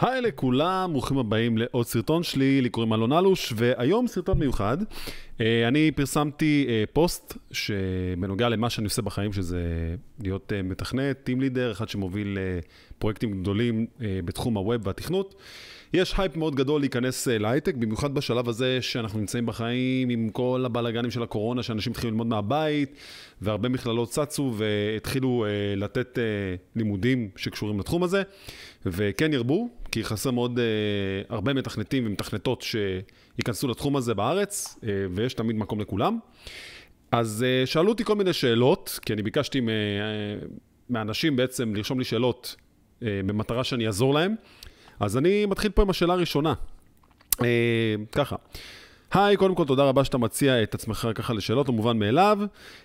היי לכולם, ברוכים הבאים לעוד סרטון שלי, לי קוראים אלון אלוש, והיום סרטון מיוחד. אה, אני פרסמתי אה, פוסט שבנוגע למה שאני עושה בחיים, שזה להיות אה, מתכנת, טים לידר, אחד שמוביל פרויקטים גדולים בתחום הווב והתכנות. יש הייפ מאוד גדול להיכנס להייטק, במיוחד בשלב הזה שאנחנו נמצאים בחיים עם כל הבלאגנים של הקורונה, שאנשים התחילו ללמוד מהבית, והרבה מכללות צצו והתחילו לתת לימודים שקשורים לתחום הזה, וכן ירבו, כי חסר מאוד הרבה מתכנתים ומתכנתות ש... ייכנסו לתחום הזה בארץ, אה, ויש תמיד מקום לכולם. אז אה, שאלו אותי כל מיני שאלות, כי אני ביקשתי אה, מאנשים בעצם לרשום לי שאלות במטרה שאני אעזור להם. אז אני מתחיל פה עם השאלה הראשונה. ככה. היי, קודם כל תודה רבה שאתה מציע את עצמך ככה לשאלות, לא מובן מאליו.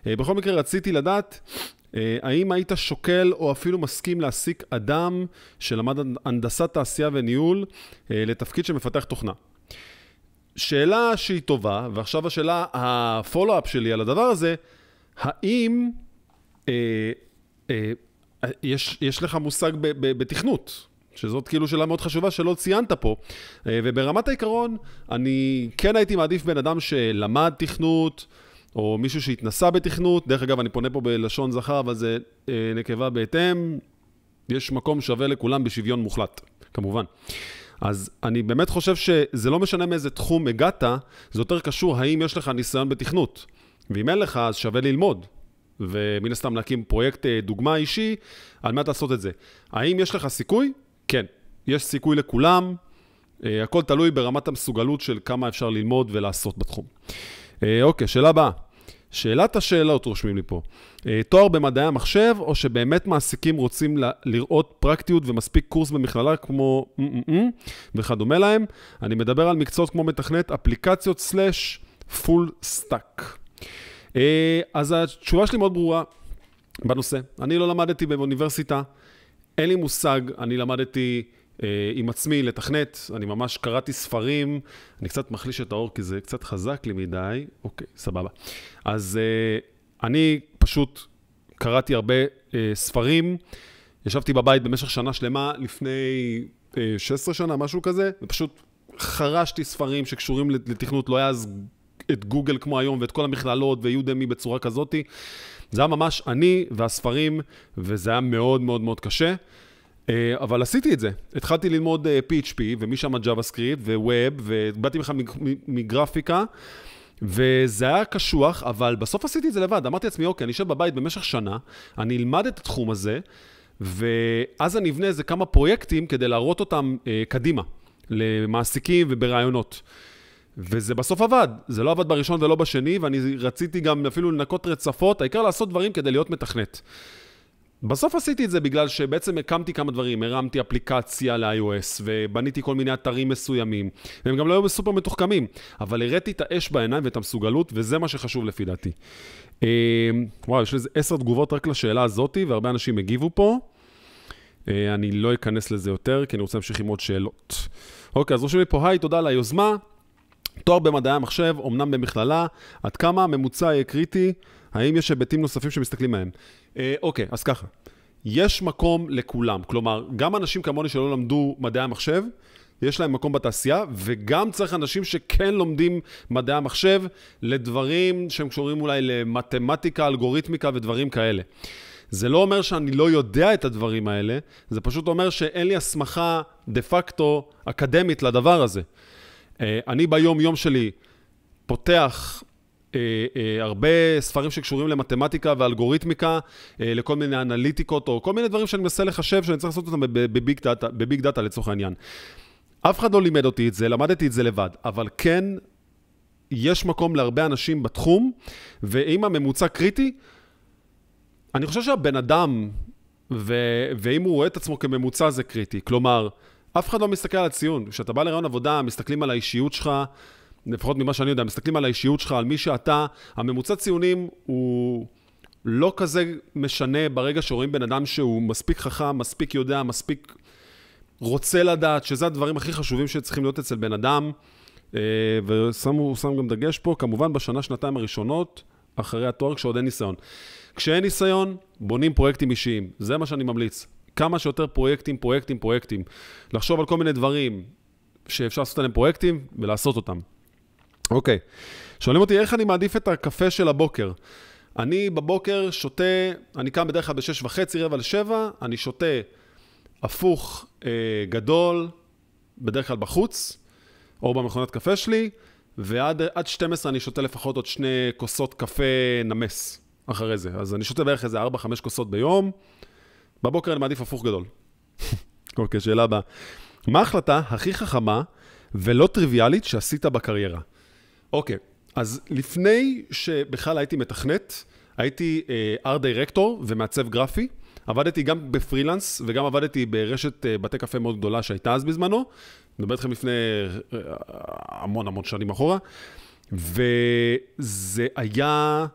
בכל מקרה רציתי לדעת האם היית שוקל או אפילו מסכים להעסיק אדם שלמד הנדסת תעשייה וניהול לתפקיד שמפתח תוכנה? שאלה שהיא טובה, ועכשיו השאלה, הפולו-אפ שלי על הדבר הזה, האם אה, אה, יש, יש לך מושג ב, ב, בתכנות? שזאת כאילו שאלה מאוד חשובה שלא ציינת פה. אה, וברמת העיקרון, אני כן הייתי מעדיף בן אדם שלמד תכנות, או מישהו שהתנסה בתכנות. דרך אגב, אני פונה פה בלשון זכר, אבל זה אה, נקבה בהתאם. יש מקום שווה לכולם בשוויון מוחלט, כמובן. אה, אז אני באמת חושב שזה לא משנה מאיזה תחום הגעת, זה יותר קשור האם יש לך ניסיון בתכנות. ואם אין לך, אז שווה ללמוד. ומן הסתם להקים פרויקט אה, דוגמה אישי, על מנת לעשות את זה. האם יש לך סיכוי? כן, יש סיכוי לכולם. אה, הכל תלוי ברמת המסוגלות של כמה אפשר ללמוד ולעשות בתחום. אה, אוקיי, שאלה הבאה. שאלת השאלות רושמים לי פה. אה, תואר במדעי המחשב, או שבאמת מעסיקים רוצים לראות פרקטיות ומספיק קורס במכללה כמו וכדומה להם. אני מדבר על מקצועות כמו מתכנת אפליקציות סלאש פול סטאק. אה, אז התשובה שלי מאוד ברורה בנושא. אני לא למדתי באוניברסיטה, אין לי מושג, אני למדתי... אה, עם עצמי לתכנת, אני ממש קראתי ספרים, אני קצת מחליש את האור כי זה קצת חזק לי מדי, אוקיי, סבבה. אז אה, אני פשוט קראתי הרבה אה, ספרים, ישבתי בבית במשך שנה שלמה לפני 16 שנה, משהו כזה, ופשוט חרשתי ספרים שקשורים לתכנות, לא היה אז את גוגל כמו היום ואת כל המכללות ויודמי בצורה כזאתי. זה היה ממש אני והספרים, וזה היה מאוד מאוד מאוד קשה. אה, אבל עשיתי את זה. התחלתי ללמוד PHP, אה, ומשם JavaScript, ו-Web, ובאתי בכלל מגרפיקה, וזה היה קשוח, אבל בסוף עשיתי את זה לבד. אמרתי לעצמי, אוקיי, אני אשב בבית במשך שנה, אני אלמד את התחום הזה, ואז אני אבנה איזה כמה פרויקטים כדי להראות אותם אה, קדימה, למעסיקים וברעיונות. וזה בסוף עבד, זה לא עבד בראשון ולא בשני, ואני רציתי גם אפילו לנקות רצפות, העיקר לעשות דברים כדי להיות מתכנת. בסוף עשיתי את זה בגלל שבעצם הקמתי כמה דברים, הרמתי אפליקציה ל-iOS ובניתי כל מיני אתרים מסוימים, והם גם לא היו סופר מתוחכמים, אבל הראתי את האש בעיניים ואת המסוגלות, וזה מה שחשוב לפי דעתי. אה, וואו, יש לי עשר תגובות רק לשאלה הזאתי, והרבה אנשים הגיבו פה. אה, אני לא אכנס לזה יותר, כי אני רוצה להמשיך עם עוד שאלות. אוקיי, אז רושמים לי פה היי, תודה על היוזמה. תואר במדעי המחשב, אמנם במכללה, עד כמה הממוצע יהיה קריטי? האם יש היבטים נוספים שמסתכלים עליהם? אה, אוקיי, אז ככה. יש מקום לכולם. כלומר, גם אנשים כמוני שלא למדו מדעי המחשב, יש להם מקום בתעשייה, וגם צריך אנשים שכן לומדים מדעי המחשב לדברים שהם קשורים אולי למתמטיקה, אלגוריתמיקה ודברים כאלה. זה לא אומר שאני לא יודע את הדברים האלה, זה פשוט אומר שאין לי הסמכה דה פקטו אקדמית לדבר הזה. אני ביום-יום שלי פותח Uh, uh, הרבה ספרים שקשורים למתמטיקה ואלגוריתמיקה, uh, לכל מיני אנליטיקות, או כל מיני דברים שאני מנסה לחשב, שאני צריך לעשות אותם בביג דאטה, בביג דאטה לצורך העניין. אף אחד לא לימד אותי את זה, למדתי את זה לבד, אבל כן, יש מקום להרבה אנשים בתחום, ואם הממוצע קריטי, אני חושב שהבן אדם, ו- ואם הוא רואה את עצמו כממוצע זה קריטי. כלומר, אף אחד לא מסתכל על הציון. כשאתה בא לרעיון עבודה, מסתכלים על האישיות שלך, לפחות ממה שאני יודע, מסתכלים על האישיות שלך, על מי שאתה. הממוצע ציונים הוא לא כזה משנה ברגע שרואים בן אדם שהוא מספיק חכם, מספיק יודע, מספיק רוצה לדעת, שזה הדברים הכי חשובים שצריכים להיות אצל בן אדם. אה, ושמו שם גם דגש פה, כמובן בשנה, שנתיים הראשונות, אחרי התואר, כשעוד אין ניסיון. כשאין ניסיון, בונים פרויקטים אישיים. זה מה שאני ממליץ. כמה שיותר פרויקטים, פרויקטים, פרויקטים. לחשוב על כל מיני דברים שאפשר לעשות עליהם פרויקטים ולעשות אותם. אוקיי, שואלים אותי איך אני מעדיף את הקפה של הבוקר. אני בבוקר שותה, אני קם בדרך כלל בשש וחצי, רבע לשבע, אני שותה הפוך אה, גדול, בדרך כלל בחוץ, או במכונת קפה שלי, ועד 12 אני שותה לפחות עוד שני כוסות קפה נמס אחרי זה. אז אני שותה בערך איזה 4-5 כוסות ביום, בבוקר אני מעדיף הפוך גדול. אוקיי, שאלה הבאה. מה ההחלטה הכי חכמה ולא טריוויאלית שעשית בקריירה? אוקיי, אז לפני שבכלל הייתי מתכנת, הייתי ארט אה, דירקטור ומעצב גרפי. עבדתי גם בפרילנס וגם עבדתי ברשת אה, בתי קפה מאוד גדולה שהייתה אז בזמנו. אני מדבר איתכם לפני אה, המון המון שנים אחורה. וזה היה...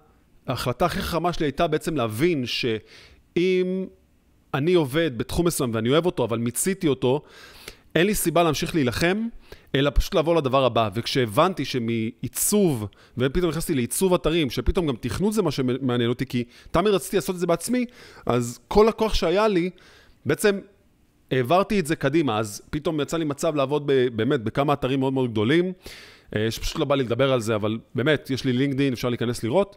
ההחלטה הכי חכמה שלי הייתה בעצם להבין שאם אני עובד בתחום מסוים ואני אוהב אותו, אבל מיציתי אותו, אין לי סיבה להמשיך להילחם, אלא פשוט לעבור לדבר הבא. וכשהבנתי שמעיצוב, ופתאום נכנסתי לעיצוב אתרים, שפתאום גם תכנות זה מה שמעניין אותי, כי תמיד רציתי לעשות את זה בעצמי, אז כל הכוח שהיה לי, בעצם העברתי את זה קדימה. אז פתאום יצא לי מצב לעבוד ב, באמת בכמה אתרים מאוד מאוד גדולים, אה, שפשוט לא בא לי לדבר על זה, אבל באמת, יש לי לינקדאין, אפשר להיכנס לראות.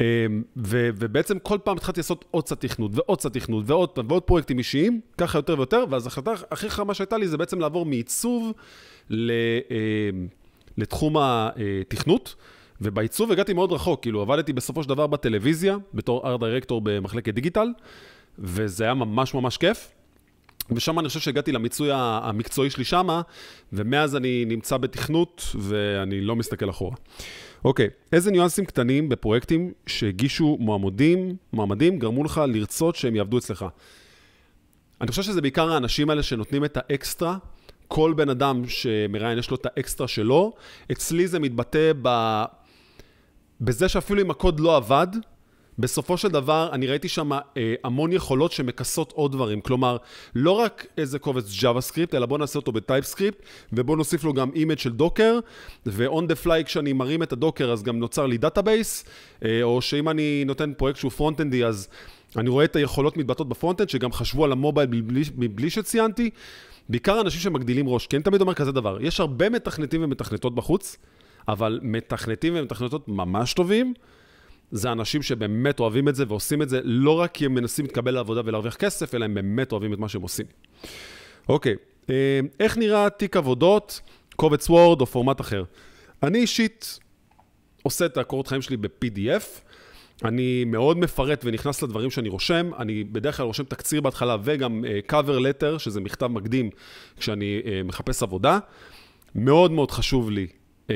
אמ, ו, ובעצם כל פעם התחלתי לעשות עוד קצת תכנות ועוד קצת תכנות ועוד ועוד פרויקטים אישיים, ככה יותר ויותר, ואז ההחלטה הכי חכמה שהייתה לי זה בעצם לעבור מעיצוב ל, אמ, לתחום התכנות. ובעיצוב הגעתי מאוד רחוק, כאילו עבדתי בסופו של דבר בטלוויזיה, בתור ארט דירקטור במחלקת דיגיטל, וזה היה ממש ממש כיף. ושם אני חושב שהגעתי למיצוי המקצועי שלי שמה, ומאז אני נמצא בתכנות ואני לא מסתכל אחורה. אוקיי, okay. איזה ניואנסים קטנים בפרויקטים שהגישו מועמדים, מועמדים גרמו לך לרצות שהם יעבדו אצלך? אני חושב שזה בעיקר האנשים האלה שנותנים את האקסטרה. כל בן אדם שמראיין יש לו את האקסטרה שלו. אצלי זה מתבטא ב... בזה שאפילו אם הקוד לא עבד, בסופו של דבר, אני ראיתי שם אה, המון יכולות שמכסות עוד דברים. כלומר, לא רק איזה קובץ JavaScript, אלא בואו נעשה אותו בטייפסקריפט, ובואו נוסיף לו גם אימג' של דוקר, ו-on the fly כשאני מרים את הדוקר אז גם נוצר לי דאטאבייס, אה, או שאם אני נותן פרויקט שהוא פרונט-אנדי אז אני רואה את היכולות מתבטאות בפרונט-אנד, שגם חשבו על המובייל מבלי, מבלי שציינתי. בעיקר אנשים שמגדילים ראש, כי אני תמיד אומר כזה דבר, יש הרבה מתכנתים ומתכנתות בחוץ, אבל מתכנתים ומתכנתות ממש טובים, זה אנשים שבאמת אוהבים את זה ועושים את זה לא רק כי הם מנסים להתקבל לעבודה ולהרוויח כסף, אלא הם באמת אוהבים את מה שהם עושים. אוקיי, אה, איך נראה תיק עבודות, קובץ וורד או פורמט אחר? אני אישית עושה את הקורות חיים שלי ב-PDF. אני מאוד מפרט ונכנס לדברים שאני רושם, אני בדרך כלל רושם תקציר בהתחלה וגם uh, cover letter, שזה מכתב מקדים כשאני uh, מחפש עבודה. מאוד מאוד חשוב לי uh,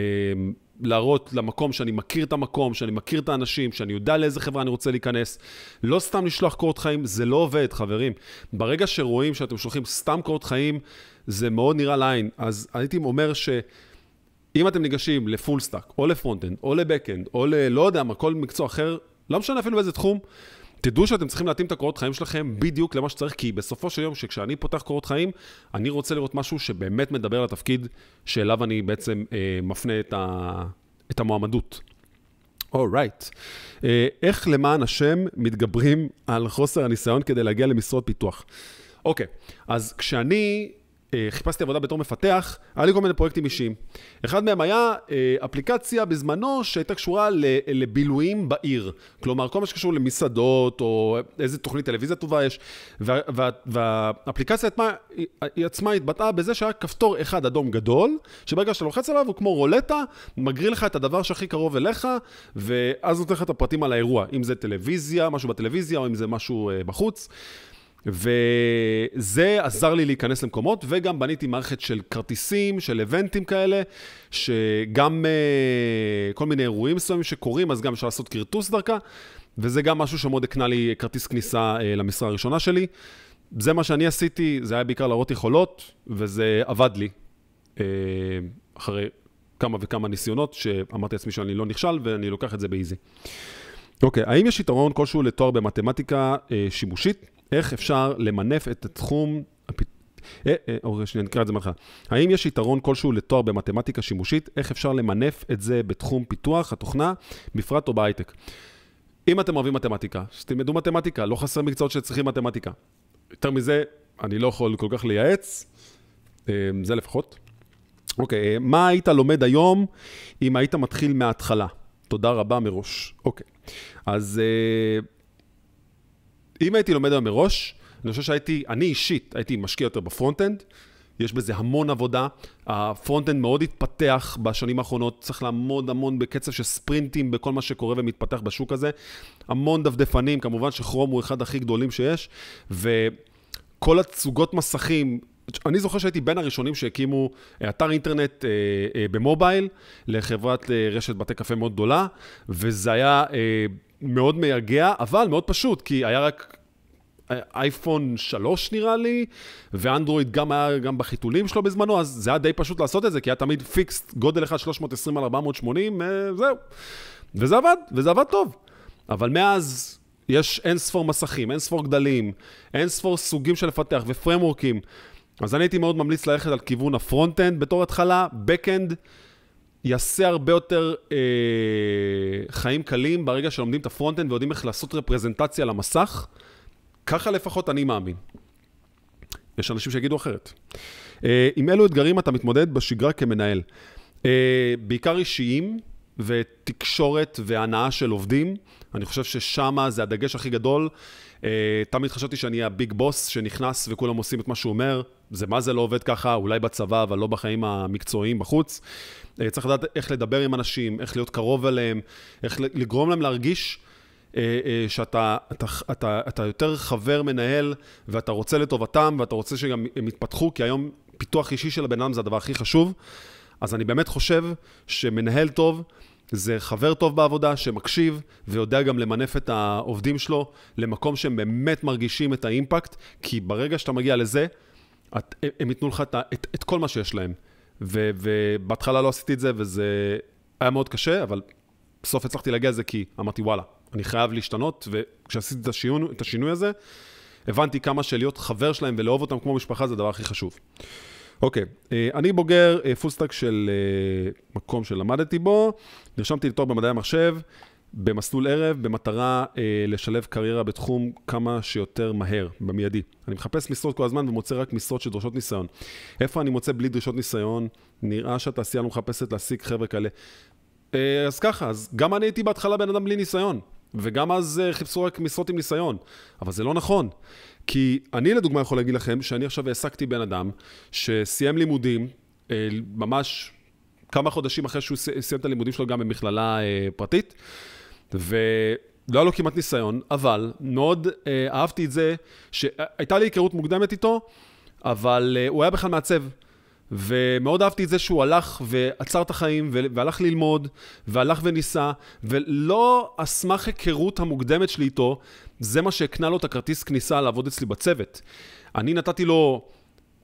להראות למקום שאני מכיר את המקום, שאני מכיר את האנשים, שאני יודע לאיזה חברה אני רוצה להיכנס. לא סתם לשלוח קורות חיים, זה לא עובד, חברים. ברגע שרואים שאתם שולחים סתם קורות חיים, זה מאוד נראה לעין. אז הייתי אומר ש... אם אתם ניגשים לפול סטאק, או לפרונטנד, או לבקאנד, או ל... לא יודע מה, כל מקצוע אחר, לא משנה אפילו באיזה תחום, תדעו שאתם צריכים להתאים את הקורות חיים שלכם בדיוק למה שצריך, כי בסופו של יום, שכשאני פותח קורות חיים, אני רוצה לראות משהו שבאמת מדבר על התפקיד שאליו אני בעצם אה, מפנה את, ה, את המועמדות. אורייט. Right. אה, איך למען השם מתגברים על חוסר הניסיון כדי להגיע למשרות פיתוח? אוקיי, okay. אז כשאני אה, חיפשתי עבודה בתור מפתח, היה לי כל מיני פרויקטים אישיים. אחד מהם היה אה, אפליקציה בזמנו שהייתה קשורה לבילויים בעיר. כלומר, כל מה שקשור למסעדות, או איזה תוכנית טלוויזיה טובה יש, וה, וה, והאפליקציה היא עצמה התבטאה בזה שהיה כפתור אחד אדום גדול, שברגע שאתה לוחץ עליו הוא כמו רולטה, מגריל לך את הדבר שהכי קרוב אליך, ואז נותן לך את הפרטים על האירוע, אם זה טלוויזיה, משהו בטלוויזיה, או אם זה משהו אה, בחוץ. וזה עזר לי להיכנס למקומות, וגם בניתי מערכת של כרטיסים, של איבנטים כאלה, שגם uh, כל מיני אירועים מסוימים שקורים, אז גם אפשר לעשות כרטוס דרכה, וזה גם משהו שמאוד הקנה לי כרטיס כניסה uh, למשרה הראשונה שלי. זה מה שאני עשיתי, זה היה בעיקר להראות יכולות, וזה עבד לי. uh, אחרי כמה וכמה ניסיונות, שאמרתי לעצמי שאני לא נכשל, ואני לוקח את זה באיזי. אוקיי, okay, האם יש יתרון כלשהו לתואר במתמטיקה uh, שימושית? איך אפשר למנף את התחום... אה, אה, או אוקיי, שנייה, נקרא את זה מהלכה. האם יש יתרון כלשהו לתואר במתמטיקה שימושית? איך אפשר למנף את זה בתחום פיתוח התוכנה, בפרט או בהייטק? אם אתם אוהבים מתמטיקה, שתלמדו מתמטיקה, לא חסר מקצועות שצריכים מתמטיקה. יותר מזה, אני לא יכול כל כך לייעץ, אמ, זה לפחות. אוקיי, אה, מה היית לומד היום אם היית מתחיל מההתחלה? תודה רבה מראש. אוקיי, אז אם הייתי לומד היום מראש, אני חושב שהייתי, אני אישית הייתי משקיע יותר בפרונט-אנד. יש בזה המון עבודה. הפרונט-אנד מאוד התפתח בשנים האחרונות, צריך לעמוד המון בקצב של ספרינטים בכל מה שקורה ומתפתח בשוק הזה. המון דפדפנים, כמובן שכרום הוא אחד הכי גדולים שיש, וכל הצוגות מסכים אני זוכר שהייתי בין הראשונים שהקימו אה, אתר אינטרנט אה, אה, במובייל לחברת אה, רשת בתי קפה מאוד גדולה, וזה היה אה, מאוד מייגע, אבל מאוד פשוט, כי היה רק אה, אייפון 3 נראה לי, ואנדרואיד גם היה גם בחיתולים שלו בזמנו, אז זה היה די פשוט לעשות את זה, כי היה תמיד פיקסט, גודל אחד 320 על 480, זהו. וזה עבד, וזה עבד טוב. אבל מאז יש אין ספור מסכים, אין ספור גדלים, אין ספור סוגים של לפתח ופרמורקים. אז אני הייתי מאוד ממליץ ללכת על כיוון הפרונט-אנד בתור התחלה, בק-אנד יעשה הרבה יותר אה, חיים קלים ברגע שלומדים את הפרונט-אנד ויודעים איך לעשות רפרזנטציה למסך. ככה לפחות אני מאמין. יש אנשים שיגידו אחרת. אה, עם אילו אתגרים אתה מתמודד בשגרה כמנהל? אה, בעיקר אישיים ותקשורת והנאה של עובדים. אני חושב ששם זה הדגש הכי גדול. אה, תמיד חשבתי שאני הביג בוס שנכנס וכולם עושים את מה שהוא אומר. זה מה זה לא עובד ככה, אולי בצבא, אבל לא בחיים המקצועיים בחוץ. אה, צריך לדעת איך לדבר עם אנשים, איך להיות קרוב אליהם, איך לגרום להם להרגיש אה, שאתה אתה, אתה, אתה יותר חבר מנהל ואתה רוצה לטובתם ואתה רוצה שגם הם יתפתחו, כי היום פיתוח אישי של הבן אדם זה הדבר הכי חשוב. אז אני באמת חושב שמנהל טוב זה חבר טוב בעבודה שמקשיב ויודע גם למנף את העובדים שלו למקום שהם באמת מרגישים את האימפקט, כי ברגע שאתה מגיע לזה, את, הם ייתנו לך את, את, את כל מה שיש להם. ו, ובהתחלה לא עשיתי את זה, וזה היה מאוד קשה, אבל בסוף הצלחתי להגיע לזה כי אמרתי, וואלה, אני חייב להשתנות, וכשעשיתי את השינו, את השינוי הזה, הבנתי כמה שלהיות חבר שלהם ולאהוב אותם כמו משפחה זה הדבר הכי חשוב. אוקיי, okay. אה, uh, אני בוגר פולסטאק אה, של uh, מקום שלמדתי בו, נרשמתי לתואר במדעי המחשב. במסלול ערב, במטרה uh, לשלב קריירה בתחום כמה שיותר מהר, במיידי. אני מחפש משרות כל הזמן ומוצא רק משרות שדרושות ניסיון. איפה אני מוצא בלי דרישות ניסיון? נראה שהתעשייה לא מחפשת להשיג חבר'ה כאלה. Uh, אז ככה, אז גם אני הייתי בהתחלה בן אדם בלי ניסיון, וגם אז אה, חיפשו רק משרות עם ניסיון, אבל זה לא נכון. כי אני לדוגמה יכול להגיד לכם שאני עכשיו העסקתי בן אדם שסיים לימודים, אה, ממש כמה חודשים אחרי שהוא סיים את הלימודים שלו גם במכללה אה, פרטית, ו... לא היה לו כמעט ניסיון, אבל מאוד אה, אהבתי את זה שהייתה לי היכרות מוקדמת איתו, אבל אה, הוא היה בכלל מעצב. ומאוד אהבתי את זה שהוא הלך ועצר את החיים, והלך ללמוד, והלך וניסה, ולא אסמך היכרות המוקדמת שלי איתו, זה מה שהקנה לו את הכרטיס כניסה לעבוד אצלי בצוות. אני נתתי לו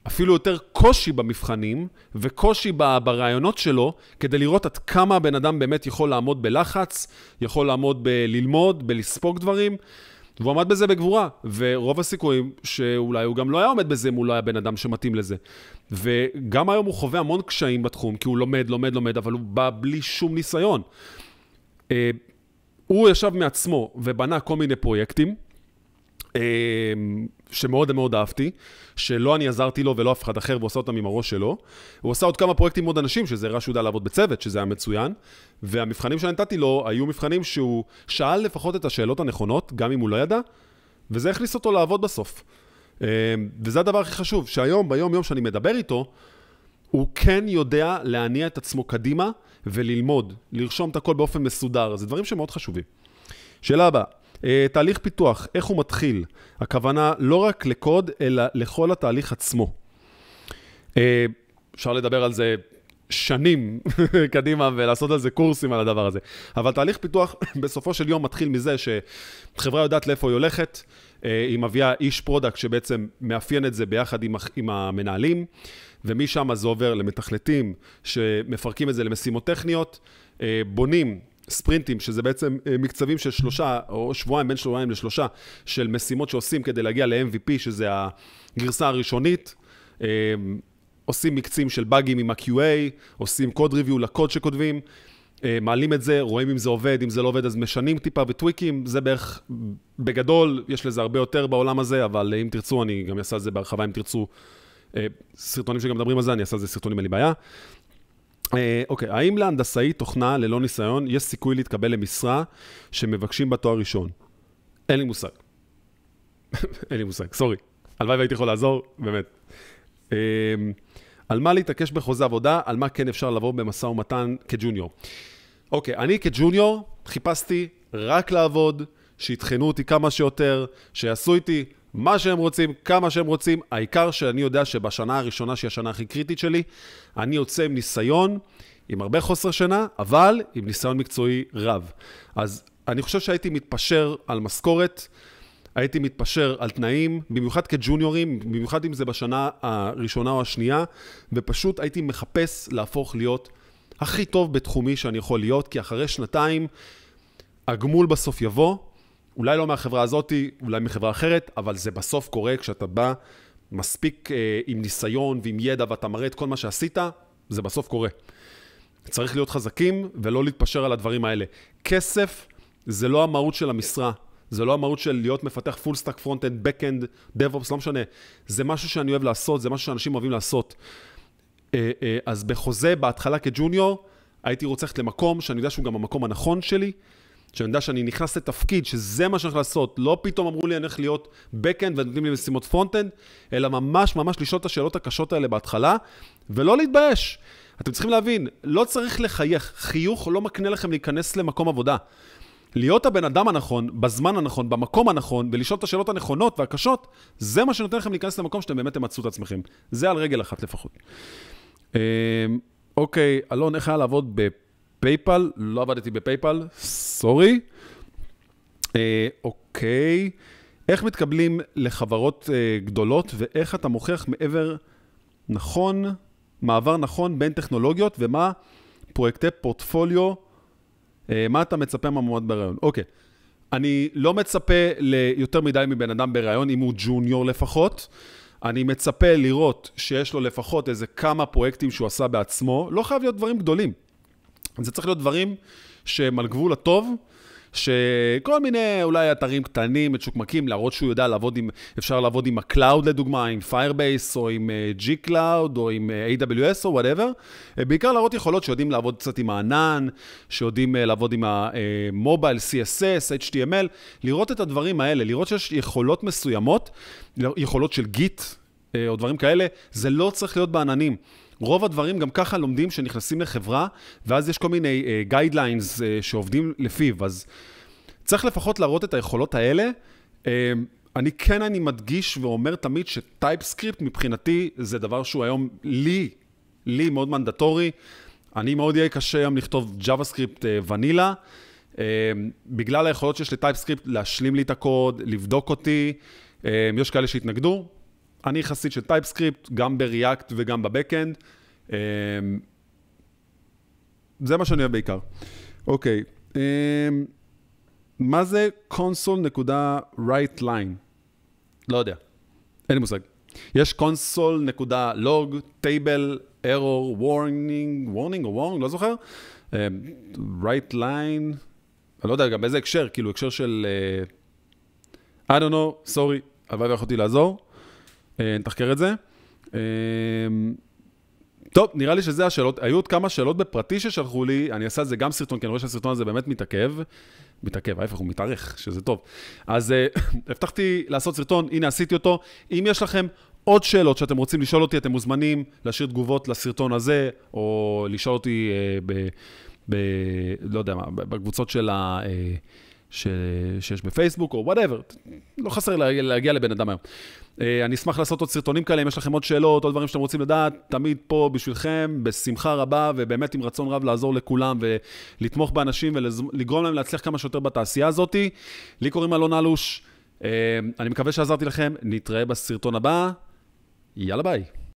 אפילו יותר קושי במבחנים וקושי ברעיונות שלו, כדי לראות עד כמה הבן אדם באמת יכול לעמוד בלחץ, יכול לעמוד בללמוד, בלספוג דברים. והוא עמד בזה בגבורה, ורוב הסיכויים שאולי הוא גם לא היה עומד בזה אם הוא לא היה בן אדם שמתאים לזה. וגם היום הוא חווה המון קשיים בתחום, כי הוא לומד, לומד, לומד, אבל הוא בא בלי שום ניסיון. אה, הוא ישב מעצמו ובנה כל מיני פרויקטים, אה, שמאוד מאוד אהבתי, שלא אני עזרתי לו ולא אף אחד אחר, ועושה אותם עם הראש שלו. הוא עשה עוד כמה פרויקטים עם עוד אנשים, שזה הראה שהוא יודע לעבוד בצוות, שזה היה מצוין. והמבחנים שנתתי לו היו מבחנים שהוא שאל לפחות את השאלות הנכונות, גם אם הוא לא ידע, וזה הכניס אותו לעבוד בסוף. אה, וזה הדבר הכי חשוב, שהיום, ביום-יום שאני מדבר איתו, הוא כן יודע להניע את עצמו קדימה וללמוד, לרשום את הכל באופן מסודר. זה דברים שמאוד חשובים. שאלה הבאה. אה, תהליך פיתוח, איך הוא מתחיל? הכוונה לא רק לקוד, אלא לכל התהליך עצמו. אה, אפשר לדבר על זה שנים קדימה ולעשות על זה קורסים על הדבר הזה. אבל תהליך פיתוח בסופו של יום מתחיל מזה שחברה יודעת לאיפה היא הולכת, אה, היא מביאה איש פרודקט שבעצם מאפיין את זה ביחד עם, עם המנהלים, ומשם זה עובר למתכלתים שמפרקים את זה למשימות טכניות, בונים ספרינטים, שזה בעצם אה, מקצבים של שלושה, או שבועיים, בין שבועיים לשלושה, של משימות שעושים כדי להגיע ל-MVP, שזה הגרסה הראשונית. אה, עושים מקצים של באגים עם ה-QA, עושים קוד ריוויו לקוד שכותבים, אה, מעלים את זה, רואים אם זה עובד, אם זה לא עובד אז משנים טיפה וטוויקים, זה בערך, בגדול, יש לזה הרבה יותר בעולם הזה, אבל אם תרצו, אני גם אעשה את זה בהרחבה אם תרצו. סרטונים שגם מדברים על זה, אני אעשה את זה סרטונים, אין לי בעיה. אה, אוקיי, האם להנדסאי תוכנה ללא ניסיון יש סיכוי להתקבל למשרה שמבקשים בתואר ראשון? אין לי מושג. אין לי מושג, סורי. הלוואי והייתי יכול לעזור, באמת. אה, על מה להתעקש בחוזה עבודה, על מה כן אפשר לבוא במשא ומתן כג'וניור. אוקיי, אני כג'וניור חיפשתי רק לעבוד, שיטחנו אותי כמה שיותר, שיעשו איתי מה שהם רוצים, כמה שהם רוצים. העיקר שאני יודע שבשנה הראשונה, שהיא השנה הכי קריטית שלי, אני יוצא עם ניסיון, עם הרבה חוסר שינה, אבל עם ניסיון מקצועי רב. אז אני חושב שהייתי מתפשר על משכורת. הייתי מתפשר על תנאים, במיוחד כג'וניורים, במיוחד אם זה בשנה הראשונה או השנייה, ופשוט הייתי מחפש להפוך להיות הכי טוב בתחומי שאני יכול להיות, כי אחרי שנתיים הגמול בסוף יבוא, אולי לא מהחברה הזאתי, אולי מחברה אחרת, אבל זה בסוף קורה כשאתה בא מספיק אה, עם ניסיון ועם ידע ואתה מראה את כל מה שעשית, זה בסוף קורה. צריך להיות חזקים ולא להתפשר על הדברים האלה. כסף זה לא המהות של המשרה, זה לא המהות של להיות מפתח פול סטאק פרונט-אנד, בק-אנד, דב-אופס, לא משנה. זה משהו שאני אוהב לעשות, זה משהו שאנשים אוהבים לעשות. אה, אה, אז בחוזה, בהתחלה כג'וניור, הייתי רוצה ללכת למקום שאני יודע שהוא גם המקום הנכון שלי. שאני יודע שאני נכנס לתפקיד, שזה מה שאני הולך לעשות. לא פתאום אמרו לי אני הולך להיות backend ונותנים לי משימות frontend, אלא ממש ממש לשאול את השאלות הקשות האלה בהתחלה, ולא להתבייש. אתם צריכים להבין, לא צריך לחייך. חיוך לא מקנה לכם להיכנס למקום עבודה. להיות הבן אדם הנכון, בזמן הנכון, במקום הנכון, ולשאול את השאלות הנכונות והקשות, זה מה שנותן לכם להיכנס למקום שאתם באמת תמצאו את עצמכם. זה על רגל אחת לפחות. אה, אוקיי, אלון, איך היה לעבוד פייפל, לא עבדתי בפייפל, סורי. אה, אוקיי, איך מתקבלים לחברות אה, גדולות ואיך אתה מוכיח מעבר נכון, מעבר נכון בין טכנולוגיות ומה פרויקטי פורטפוליו, אה, מה אתה מצפה מהמועמד ברעיון? אוקיי. אני לא מצפה ליותר מדי מבן אדם ברעיון, אם הוא ג'וניור לפחות. אני מצפה לראות שיש לו לפחות איזה כמה פרויקטים שהוא עשה בעצמו, לא חייב להיות דברים גדולים. זה צריך להיות דברים שהם על גבול הטוב. שכל מיני אולי אתרים קטנים, מצ'וקמקים, להראות שהוא יודע לעבוד עם, אפשר לעבוד עם הקלאוד לדוגמה, עם פיירבייס או עם אה, G-Cloud או עם אה, AWS או וואטאבר, אה, בעיקר להראות יכולות שיודעים לעבוד קצת עם הענן, שיודעים לעבוד עם המובייל, CSS, HTML, לראות את הדברים האלה, לראות שיש יכולות מסוימות, יכולות של גיט או דברים כאלה, זה לא צריך להיות בעננים. רוב הדברים גם ככה לומדים שנכנסים לחברה, ואז יש כל מיני גיידליינס אה, אה, שעובדים לפיו, אז צריך לפחות להראות את היכולות האלה. Uh, אני כן, אני מדגיש ואומר תמיד שטייפסקריפט מבחינתי זה דבר שהוא היום לי, לי מאוד מנדטורי. אני מאוד יהיה קשה היום לכתוב JavaScript ונילה. בגלל היכולות שיש לטייפסקריפט להשלים לי את הקוד, לבדוק אותי. יש כאלה שהתנגדו, אני חסיד של טייפסקריפט, גם בריאקט וגם בבקאנד. אמ, זה מה שאני אוהב בעיקר. אוקיי, אמ, מה זה console.WriteLine? לא יודע, אין לי מושג. יש console.log, table, error, warning, warning או warning, לא זוכר. אמ, right line, אני לא יודע גם באיזה הקשר, כאילו הקשר של... אה, I don't know, sorry, הלוואי ויכולתי לעזור. אה, נתחקר את זה. אמ, טוב, נראה לי שזה השאלות. היו עוד כמה שאלות בפרטי ששלחו לי, אני אעשה על זה גם סרטון, כי אני רואה שהסרטון הזה באמת מתעכב. מתעכב, ההפך, הוא מתארך, שזה טוב. אז אה, הבטחתי לעשות סרטון, הנה עשיתי אותו. אם יש לכם עוד שאלות שאתם רוצים לשאול אותי, אתם מוזמנים להשאיר תגובות לסרטון הזה, או לשאול אותי אה, ב... ב... לא יודע מה, בקבוצות של ה... אה, ש... שיש בפייסבוק או וואטאבר, לא חסר להגיע, להגיע לבן אדם היום. Uh, אני אשמח לעשות עוד סרטונים כאלה, אם יש לכם עוד שאלות, עוד דברים שאתם רוצים לדעת, תמיד פה בשבילכם, בשמחה רבה, ובאמת עם רצון רב לעזור לכולם ולתמוך באנשים ולגרום להם להצליח כמה שיותר בתעשייה הזאת. לי קוראים אלון אלוש, uh, אני מקווה שעזרתי לכם, נתראה בסרטון הבא, יאללה ביי.